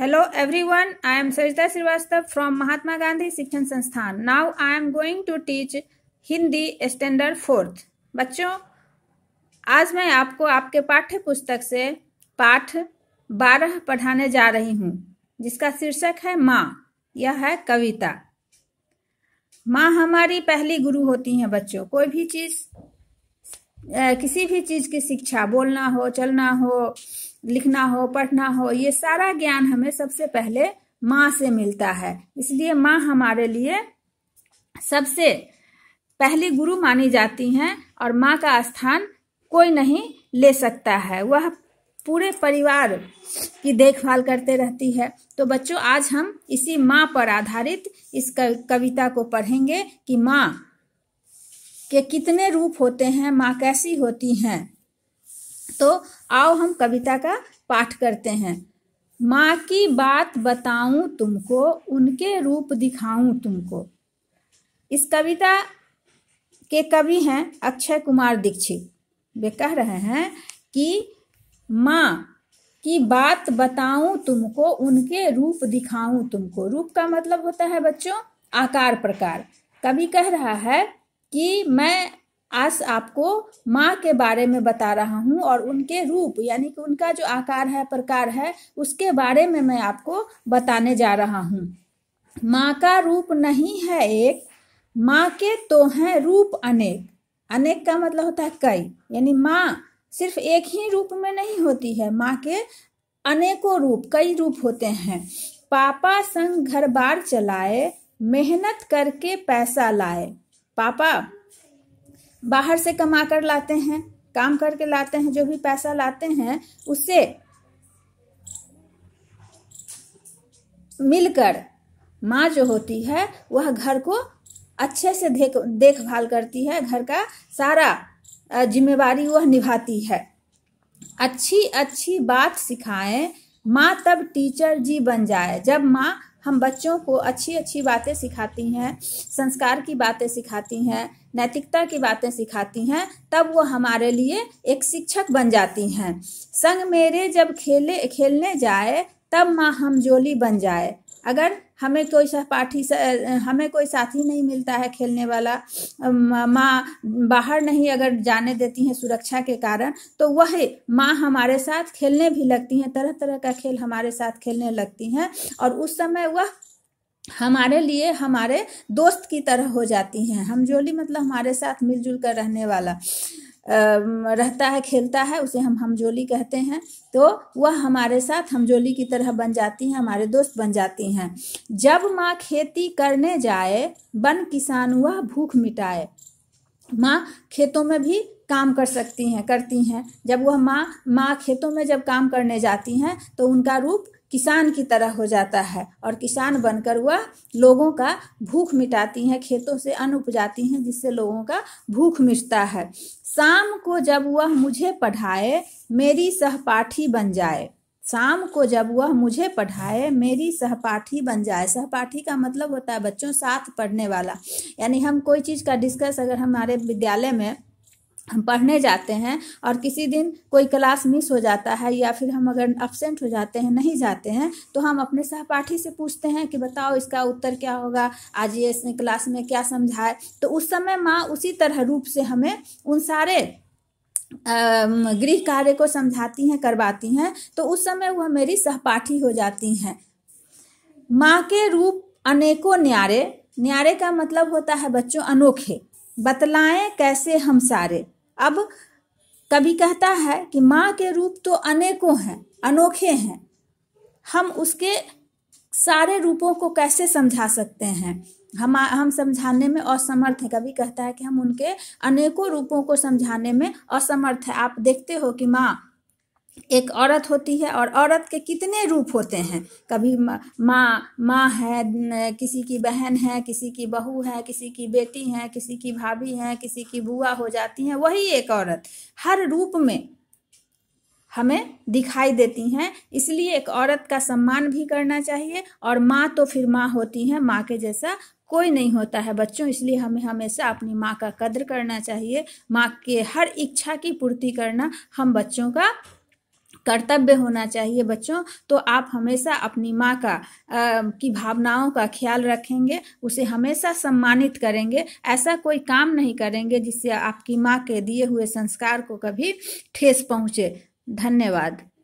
hello everyone I am Sarita Shrivastava from Mahatma Gandhi Shikshan Sansthan now I am going to teach Hindi standard fourth बच्चों आज मैं आपको आपके पाठ्य पुस्तक से पाठ बारह पढ़ाने जा रही हूँ जिसका शीर्षक है माँ यह है कविता माँ हमारी पहली गुरु होती हैं बच्चों कोई भी चीज़ किसी भी चीज की शिक्षा बोलना हो चलना हो लिखना हो पढ़ना हो ये सारा ज्ञान हमें सबसे पहले माँ से मिलता है इसलिए माँ हमारे लिए सबसे पहली गुरु मानी जाती हैं और माँ का स्थान कोई नहीं ले सकता है वह पूरे परिवार की देखभाल करते रहती है तो बच्चों आज हम इसी माँ पर आधारित इस कविता को पढ़ेंगे कि माँ के कितने रूप होते हैं माँ कैसी होती हैं तो आओ हम कविता का पाठ करते हैं माँ की बात बताऊं तुमको उनके रूप दिखाऊं तुमको इस कविता के कवि हैं अक्षय कुमार दीक्षित वे कह रहे हैं कि माँ की बात बताऊं तुमको उनके रूप दिखाऊं तुमको रूप का मतलब होता है बच्चों आकार प्रकार कवि कह रहा है कि मैं आज आपको माँ के बारे में बता रहा हूँ और उनके रूप यानी कि उनका जो आकार है प्रकार है उसके बारे में मैं आपको बताने जा रहा हूँ माँ का रूप नहीं है एक माँ के तो हैं रूप अनेक अनेक का मतलब होता है कई यानी माँ सिर्फ एक ही रूप में नहीं होती है माँ के अनेकों रूप कई रूप होते हैं पापा संग घर बार चलाए मेहनत करके पैसा लाए पापा बाहर से कमा कर लाते हैं काम करके लाते हैं जो भी पैसा लाते हैं उससे मिलकर माँ जो होती है वह घर को अच्छे से देख देखभाल करती है घर का सारा जिम्मेवारी वह निभाती है अच्छी अच्छी बात सिखाएं माँ तब टीचर जी बन जाए जब माँ हम बच्चों को अच्छी अच्छी बातें सिखाती हैं संस्कार की बातें सिखाती हैं नैतिकता की बातें सिखाती हैं तब वो हमारे लिए एक शिक्षक बन जाती हैं संग मेरे जब खेले खेलने जाए तब माँ हम जोली बन जाए अगर हमें कोई सहपाठी हमें कोई साथी नहीं मिलता है खेलने वाला माँ बाहर नहीं अगर जाने देती हैं सुरक्षा के कारण तो वह माँ हमारे साथ खेलने भी लगती हैं तरह तरह का खेल हमारे साथ खेलने लगती हैं और उस समय वह हमारे लिए हमारे दोस्त की तरह हो जाती हैं हम जोली मतलब हमारे साथ मिलजुल कर रहने वाला रहता है खेलता है उसे हम हमजोली कहते हैं तो वह हमारे साथ हमजोली की तरह बन जाती हैं हमारे दोस्त बन जाती हैं जब माँ खेती करने जाए बन किसान वह भूख मिटाए माँ खेतों में भी काम कर सकती हैं करती हैं जब वह माँ माँ खेतों में जब काम करने जाती हैं तो उनका रूप किसान की तरह हो जाता है और किसान बनकर वह लोगों का भूख मिटाती हैं खेतों से अन्न उपजाती हैं जिससे लोगों का भूख मिटता है शाम को जब वह मुझे पढ़ाए मेरी सहपाठी बन जाए शाम को जब वह मुझे पढ़ाए मेरी सहपाठी बन जाए सहपाठी का मतलब होता है बच्चों साथ पढ़ने वाला यानी हम कोई चीज़ का डिस्कस अगर हमारे विद्यालय में हम पढ़ने जाते हैं और किसी दिन कोई क्लास मिस हो जाता है या फिर हम अगर एबसेंट हो जाते हैं नहीं जाते हैं तो हम अपने सहपाठी से पूछते हैं कि बताओ इसका उत्तर क्या होगा आज ये इसने क्लास में क्या समझाए तो उस समय माँ उसी तरह रूप से हमें उन सारे गृह कार्य को समझाती हैं करवाती हैं तो उस समय वह मेरी सहपाठी हो जाती हैं माँ के रूप अनेकों न्यारे न्यारे का मतलब होता है बच्चों अनोखे बतलाएं कैसे हम सारे अब कभी कहता है कि माँ के रूप तो अनेकों हैं अनोखे हैं हम उसके सारे रूपों को कैसे समझा सकते हैं हम हम समझाने में असमर्थ हैं कभी कहता है कि हम उनके अनेकों रूपों को समझाने में असमर्थ है आप देखते हो कि माँ एक औरत होती है और औरत के कितने रूप होते हैं कभी माँ माँ है किसी की बहन है किसी की बहू है किसी की बेटी है किसी की भाभी है किसी की बुआ हो जाती हैं वही एक औरत हर रूप में हमें दिखाई देती हैं इसलिए एक औरत का सम्मान भी करना चाहिए और माँ तो फिर माँ होती हैं माँ के जैसा कोई नहीं होता है बच्चों इसलिए हमें हमेशा अपनी माँ का कद्र करना चाहिए माँ के हर इच्छा की पूर्ति करना हम बच्चों का कर्तव्य होना चाहिए बच्चों तो आप हमेशा अपनी माँ का आ, की भावनाओं का ख्याल रखेंगे उसे हमेशा सम्मानित करेंगे ऐसा कोई काम नहीं करेंगे जिससे आपकी माँ के दिए हुए संस्कार को कभी ठेस पहुँचे धन्यवाद